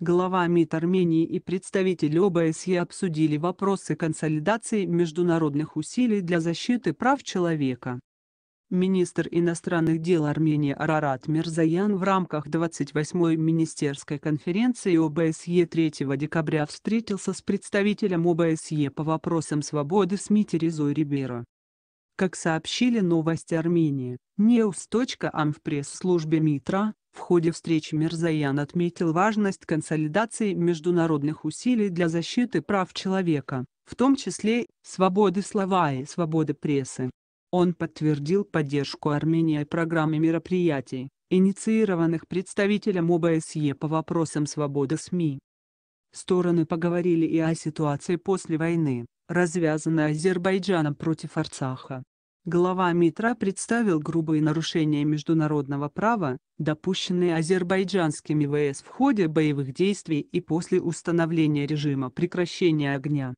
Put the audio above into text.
глава МИД Армении и представители ОБСЕ обсудили вопросы консолидации международных усилий для защиты прав человека. Министр иностранных дел Армении Арарат Мирзаян в рамках 28-й министерской конференции ОБСЕ 3 декабря встретился с представителем ОБСЕ по вопросам свободы СМИ Терезой Рибера. Как сообщили новости Армении, News.am в пресс-службе МИТРА, в ходе встречи Мирзаян отметил важность консолидации международных усилий для защиты прав человека, в том числе свободы слова и свободы прессы. Он подтвердил поддержку Армении программы мероприятий, инициированных представителем ОБСЕ по вопросам свободы СМИ. Стороны поговорили и о ситуации после войны, развязанной Азербайджаном против Арцаха, Глава МИТРА представил грубые нарушения международного права, допущенные азербайджанскими ВС в ходе боевых действий и после установления режима прекращения огня.